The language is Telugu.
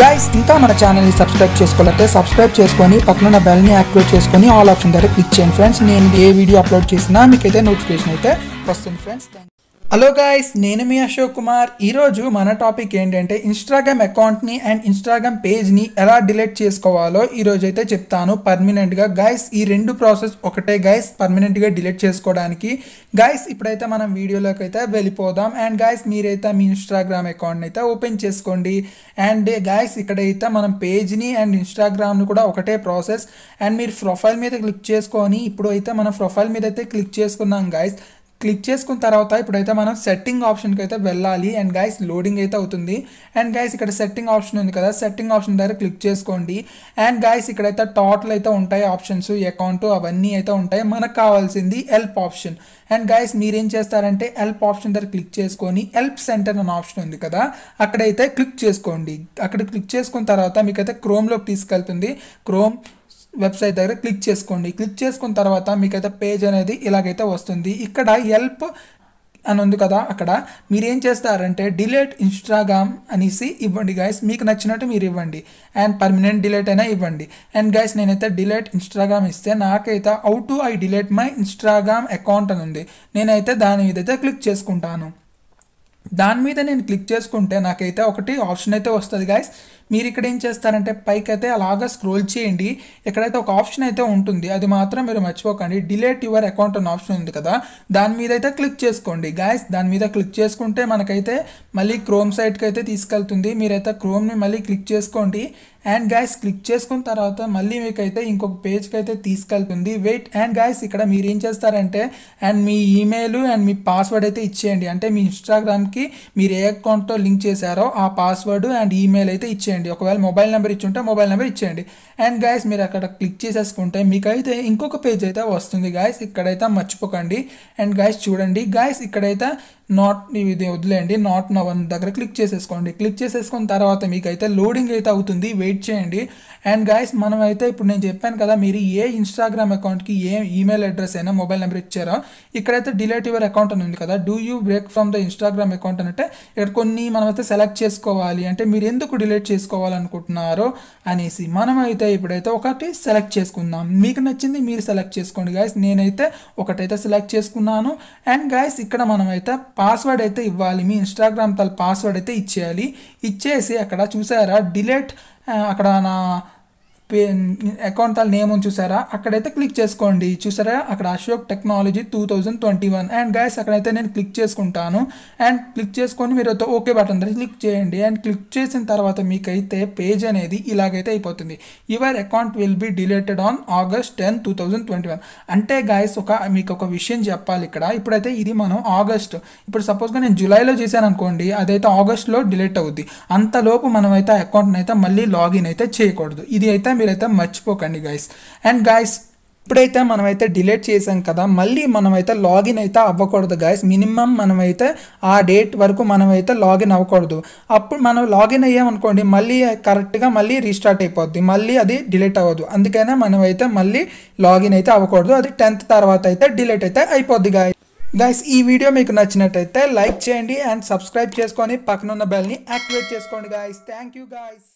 గైస్ ఇంకా మన ఛానల్ని సబ్స్క్రైబ్ చేసుకోవాలంటే సబ్స్క్రైబ్ చేసుకొని పక్కన బెల్ని యాక్టివేట్ చేసుకొని ఆల్ ఆప్షన్ ద్వారా క్లిక్ చేయండి ఫ్రెండ్స్ నేను ఏ వీడియో అప్లోడ్ చేసినా మీకైతే నోటిఫికేషన్ అయితే వస్తుంది ఫ్రెండ్స్ థ్యాంక్ హలో గాయస్ నేను మీ అశోక్ కుమార్ ఈరోజు మన టాపిక్ ఏంటంటే ఇన్స్టాగ్రామ్ అకౌంట్ని అండ్ ఇన్స్టాగ్రామ్ పేజ్ని ఎలా డిలీట్ చేసుకోవాలో ఈరోజు అయితే చెప్తాను పర్మనెంట్గా గాయస్ ఈ రెండు ప్రాసెస్ ఒకటే గాయస్ పర్మనెంట్గా డిలీట్ చేసుకోవడానికి గాయస్ ఇప్పుడైతే మనం వీడియోలోకి అయితే వెళ్ళిపోదాం అండ్ గాయస్ మీరైతే మీ ఇన్స్టాగ్రామ్ అకౌంట్ని అయితే ఓపెన్ చేసుకోండి అండ్ గాయస్ ఇక్కడైతే మనం పేజ్ని అండ్ ఇన్స్టాగ్రామ్ని కూడా ఒకటే ప్రాసెస్ అండ్ మీరు ప్రొఫైల్ మీద క్లిక్ చేసుకొని ఇప్పుడు అయితే మనం ప్రొఫైల్ మీద అయితే క్లిక్ చేసుకున్నాం గాయస్ క్లిక్ చేసుకున్న తర్వాత ఇప్పుడైతే మనం సెట్టింగ్ ఆప్షన్కి అయితే వెళ్ళాలి అండ్ గైస్ లోడింగ్ అయితే అవుతుంది అండ్ గైస్ ఇక్కడ సెట్టింగ్ ఆప్షన్ ఉంది కదా సెట్టింగ్ ఆప్షన్ దగ్గర క్లిక్ చేసుకోండి అండ్ గైస్ ఇక్కడైతే టోటల్ అయితే ఉంటాయి ఆప్షన్స్ అకౌంట్ అవన్నీ అయితే ఉంటాయి మనకు కావాల్సింది హెల్ప్ ఆప్షన్ అండ్ గైస్ మీరేం చేస్తారంటే హెల్ప్ ఆప్షన్ దగ్గర క్లిక్ చేసుకొని హెల్ప్ సెంటర్ అనే ఆప్షన్ ఉంది కదా అక్కడైతే క్లిక్ చేసుకోండి అక్కడ క్లిక్ చేసుకున్న తర్వాత మీకైతే క్రోమ్లోకి తీసుకెళ్తుంది క్రోమ్ వెబ్సైట్ దగ్గర క్లిక్ చేసుకోండి క్లిక్ చేసుకున్న తర్వాత మీకైతే పేజ్ అనేది ఇలాగైతే వస్తుంది ఇక్కడ హెల్ప్ అని ఉంది కదా అక్కడ మీరు ఏం చేస్తారంటే డిలేట్ ఇన్స్టాగ్రామ్ అనేసి ఇవ్వండి గైస్ మీకు నచ్చినట్టు మీరు ఇవ్వండి అండ్ పర్మనెంట్ డిలేట్ అయినా ఇవ్వండి అండ్ గైస్ నేనైతే డిలేట్ ఇన్స్టాగ్రామ్ ఇస్తే నాకైతే how to I delete my Instagram account అని ఉంది నేనైతే దాని మీద అయితే క్లిక్ చేసుకుంటాను దాని మీద నేను క్లిక్ చేసుకుంటే నాకైతే ఒకటి ఆప్షన్ అయితే వస్తుంది గైస్ మీరు ఇక్కడ ఏం చేస్తారంటే పైకి అయితే అలాగా స్క్రోల్ చేయండి ఇక్కడైతే ఒక ఆప్షన్ అయితే ఉంటుంది అది మాత్రం మీరు మర్చిపోకండి డిలేట్ యువర్ అకౌంట్ అనే ఆప్షన్ ఉంది కదా దాని మీద అయితే క్లిక్ చేసుకోండి గాయస్ దాని మీద క్లిక్ చేసుకుంటే మనకైతే మళ్ళీ క్రోమ్ సైట్కి అయితే తీసుకెళ్తుంది మీరైతే క్రోమ్ని మళ్ళీ క్లిక్ చేసుకోండి అండ్ గాయస్ క్లిక్ చేసుకున్న తర్వాత మళ్ళీ మీకు అయితే ఇంకొక పేజ్కి అయితే తీసుకెళ్తుంది వెయిట్ అండ్ గాయస్ ఇక్కడ మీరు ఏం చేస్తారంటే అండ్ మీ ఈమెయిల్ అండ్ మీ పాస్వర్డ్ అయితే ఇచ్చేయండి అంటే మీ ఇన్స్టాగ్రామ్కి మీరు ఏ అకౌంట్తో లింక్ చేశారో ఆ పాస్వర్డ్ అండ్ ఈమెయిల్ అయితే ఇచ్చేయండి ఇచ్చేయండి ఒకవేళ మొబైల్ నెంబర్ ఇచ్చి ఉంటే మొబైల్ నెంబర్ ఇచ్చేయండి అండ్ గాయస్ మీరు అక్కడ క్లిక్ చేసేసుకుంటే మీకైతే ఇంకొక పేజ్ అయితే వస్తుంది గాయస్ ఇక్కడైతే మర్చిపోకండి అండ్ గాయస్ చూడండి గాయస్ ఇక్కడైతే నాట్ ఇది వదిలేయండి నాట్ నవన్ దగ్గర క్లిక్ చేసేసుకోండి క్లిక్ చేసేసుకున్న తర్వాత మీకైతే లోడింగ్ అయితే అవుతుంది వెయిట్ చేయండి అండ్ గాయస్ మనం అయితే ఇప్పుడు నేను చెప్పాను కదా మీరు ఏ ఇన్స్టాగ్రామ్ అకౌంట్కి ఏ ఈమెయిల్ అడ్రస్ అయినా మొబైల్ నెంబర్ ఇచ్చారో ఇక్కడైతే డిలేట్ యువర్ అకౌంట్ అని ఉంది కదా do you break from the Instagram account అంటే ఇక్కడ కొన్ని మనమైతే సెలెక్ట్ చేసుకోవాలి అంటే మీరు ఎందుకు డిలేట్ చేసుకోవాలి చేసుకోవాలనుకుంటున్నారో అనేసి మనమైతే ఇప్పుడైతే ఒకటి సెలెక్ట్ చేసుకుందాం మీకు నచ్చింది మీరు సెలెక్ట్ చేసుకోండి గాయస్ నేనైతే ఒకటైతే సెలెక్ట్ చేసుకున్నాను అండ్ గాయస్ ఇక్కడ మనమైతే పాస్వర్డ్ అయితే ఇవ్వాలి మీ ఇన్స్టాగ్రామ్ తల పాస్వర్డ్ అయితే ఇచ్చేయాలి ఇచ్చేసి అక్కడ చూసారా డిలేట్ అక్కడ నా అకౌంట్ వాళ్ళ నేమ్ చూసారా అక్కడైతే క్లిక్ చేసుకోండి చూసారా అక్కడ Ashok technology two thousand twenty one and guys అక్కడైతే నేను క్లిక్ చేసుకుంటాను అండ్ క్లిక్ చేసుకొని మీరు అయితే ఓకే బటన్ క్లిక్ చేయండి అండ్ క్లిక్ చేసిన తర్వాత మీకైతే పేజ్ అనేది ఇలాగైతే అయిపోతుంది your account will be deleted on August ten two thousand twenty one అంటే గాయస్ ఒక మీకు ఒక విషయం చెప్పాలి ఇక్కడ ఇప్పుడైతే ఇది మనం ఆగస్ట్ ఇప్పుడు సపోజ్గా నేను జూలైలో చేశాను అనుకోండి అదైతే ఆగస్ట్లో డిలేట్ అవుద్ది అంతలోపు మనం అయితే అకౌంట్ని అయితే మళ్ళీ లాగిన్ అయితే చేయకూడదు ఇది అయితే మీరైతే మర్చిపోకండి గాయస్ అండ్ గాయస్ ఇప్పుడైతే మనమైతే డిలీట్ చేసాం కదా మళ్ళీ మనమైతే లాగిన్ అయితే అవ్వకూడదు గాయస్ మినిమం మనమైతే ఆ డేట్ వరకు మనమైతే లాగిన్ అవ్వకూడదు అప్పుడు మనం లాగిన్ అయ్యామనుకోండి మళ్ళీ కరెక్ట్గా మళ్ళీ రీస్టార్ట్ అయిపోద్ది మళ్ళీ అది డిలీట్ అవ్వదు అందుకైనా మనమైతే మళ్ళీ లాగిన్ అయితే అవ్వకూడదు అది టెన్త్ తర్వాత అయితే డిలీట్ అయితే అయిపోద్ది గాయస్ గైస్ ఈ వీడియో మీకు నచ్చినట్టయితే లైక్ చేయండి అండ్ సబ్స్క్రైబ్ చేసుకొని పక్కనున్న బెల్ని యాక్టివేట్ చేసుకోండి గాయస్ థ్యాంక్ యూ గాయస్